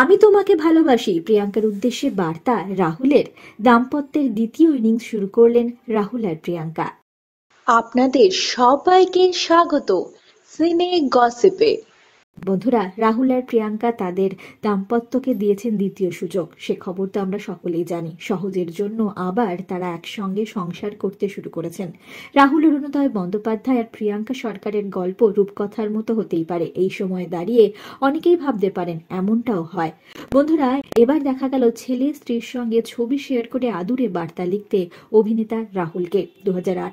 আমি তোমাকে ভালোবাসি প্রিয়াঙ্কার উদ্দেশ্যে বার্তা রাহুলের দাম্পত্যের দ্বিতীয় ইনিংস শুরু করলেন রাহুল আর প্রিয়াঙ্কা আপনাদের সবাইকে স্বাগত সিনে গসিপে বন্ধুরা রাহুল আর প্রিয়াঙ্কা তাদের দাম্পত্যকে দিয়েছেন দ্বিতীয় সুযোগ সে খবর তো আমরা সকলেই জানি সহজের জন্য আবার তারা একসঙ্গে সংসার করতে শুরু করেছেন রাহুল অরুণোদয় বন্দ্যোপাধ্যায় আর প্রিয়াঙ্কা সরকারের গল্প রূপকথার মতো হতেই পারে এই সময় দাঁড়িয়ে অনেকেই ভাবতে পারেন এমনটাও হয় বন্ধুরা এবার দেখা গেল ছেলে স্ত্রীর সঙ্গে ছবি শেয়ার করে আদুরে বার্তা লিখতে অভিনেতা রাহুলকে দু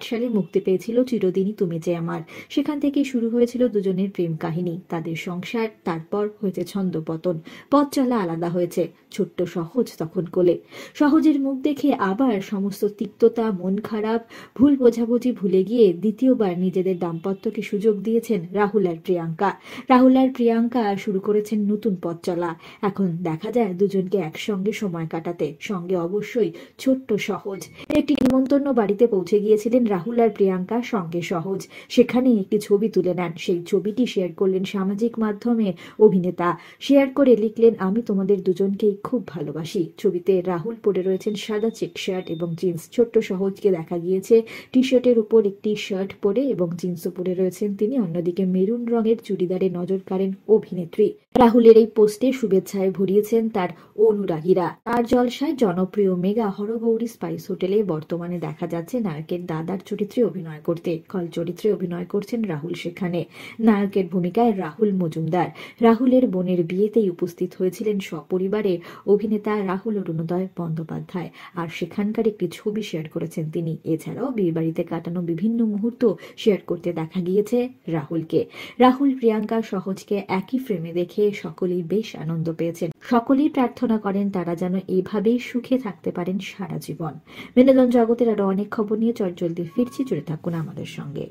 সালে মুক্তি পেয়েছিল চিরদিনই তুমি যে আমার সেখান থেকে শুরু হয়েছিল দুজনের প্রেম কাহিনী তাদের সংসার তারপর হয়েছে ছন্দপতন পথ চলা আলাদা হয়েছে ছোট্ট সহজ তখন কোলে সহজের মুখ দেখে আবার সমস্ত তিক্ততা মন খারাপ ভুল বোঝাবুঝি ভুলে গিয়ে দ্বিতীয়বার নিজেদের দাম্পত্যকে সুযোগ দিয়েছেন রাহুল আর প্রিয়াঙ্কা রাহুল আর প্রিয়াঙ্কা শুরু করেছেন নতুন পথ চলা এখন দেখা যায় দুজনকে একসঙ্গে সময় কাটাতে সঙ্গে অবশ্যই ছোট্ট সহজ একটি নিমন্ত্রণ বাড়িতে পৌঁছে গিয়েছিলেন রাহুল আর প্রিয়াঙ্কা সঙ্গে সহজ সেখানেই একটি ছবি তুলে নেন সেই ছবিটি শেয়ার করলেন সামাজিক মাধ্যমে অভিনেতা শেয়ার করে লিখলেন আমি তোমাদের দুজনকেই খুব ভালোবাসি ছবিতে রাহুল পরে রয়েছেন সাদা চেক শার্ট এবং জিন্স ছোট্ট সহজকে দেখা গিয়েছে টি শার্টের উপর একটি শার্ট পরে এবং জিন্সও পরে রয়েছেন তিনি অন্যদিকে মেরুন রঙের চুড়িদারে নজর কাড়েন অভিনেত্রী রাহুলের এই পোস্টে শুভেচ্ছায় ভরি জড়িয়েছেন তার অনুরাগীরা তার জলসায় জনপ্রিয় মেগা হরগৌরী স্পাইস হোটেলে বর্তমানে দেখা যাচ্ছে নায়কের দাদার চরিত্রে অভিনয় করতে কল চরিত্রে অভিনয় করছেন রাহুল সেখানে নায়কের ভূমিকায় রাহুল মজুমদার রাহুলের বোনের বিয়েতেই উপস্থিত হয়েছিলেন সপরিবারে অভিনেতা রাহুল অরুণোদয় বন্দ্যোপাধ্যায় আর সেখানকার একটি ছবি শেয়ার করেছেন তিনি এছাড়াও বিয়ে বাড়িতে কাটানো বিভিন্ন মুহূর্ত শেয়ার করতে দেখা গিয়েছে রাহুলকে রাহুল প্রিয়াঙ্কা সহজকে একই ফ্রেমে দেখে সকলেই বেশ আনন্দ পেয়েছেন সকলেই প্রার্থনা করেন তারা যেন এইভাবেই সুখে থাকতে পারেন সারা জীবন বিনোদন জগতের আরো অনেক খবর নিয়ে চটজলদি ফিরছি জুড়ে থাকুন আমাদের সঙ্গে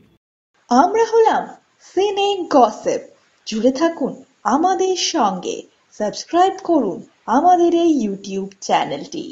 আমরা হলাম সিনে গসেপ জুড়ে থাকুন আমাদের সঙ্গে সাবস্ক্রাইব করুন আমাদের এই ইউটিউব চ্যানেলটি